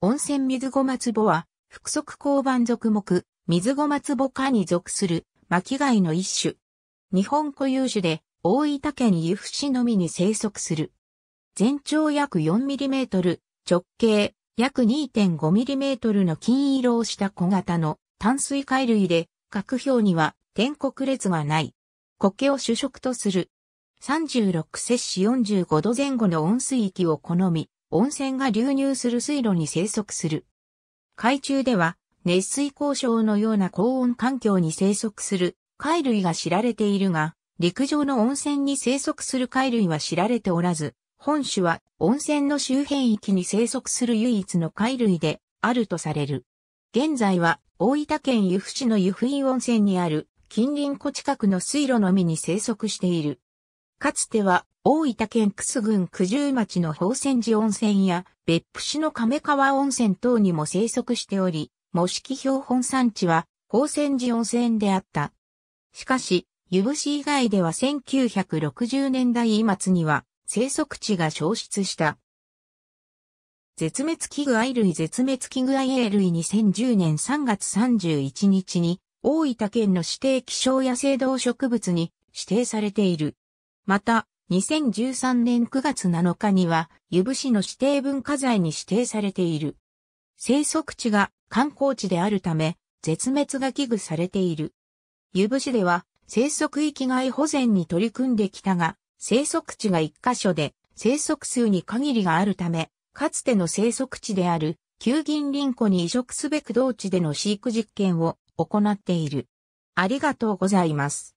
温泉水ごま壺は、複足交番属目、水ごま壺科に属する巻貝の一種。日本固有種で、大分県由布市のみに生息する。全長約4トル、直径約2 5トルの金色をした小型の淡水貝類で、各表には天国列がない。苔を主食とする。36摂氏45度前後の温水域を好み、温泉が流入する水路に生息する。海中では、熱水交渉のような高温環境に生息する貝類が知られているが、陸上の温泉に生息する貝類は知られておらず、本種は温泉の周辺域に生息する唯一の貝類であるとされる。現在は大分県由布市の由布院温泉にある近隣湖近くの水路のみに生息している。かつては大分県須郡九十町の宝泉寺温泉や別府市の亀川温泉等にも生息しており、模式標本産地は宝泉寺温泉であった。しかし、湯布市以外では1960年代末には生息地が消失した。絶滅危惧愛類絶滅危惧愛類2010年3月31日に大分県の指定気象野生動植物に指定されている。また、2013年9月7日には、湯布市の指定文化財に指定されている。生息地が観光地であるため、絶滅が危惧されている。湯布市では、生息域外保全に取り組んできたが、生息地が一箇所で、生息数に限りがあるため、かつての生息地である、旧銀林湖に移植すべく同地での飼育実験を行っている。ありがとうございます。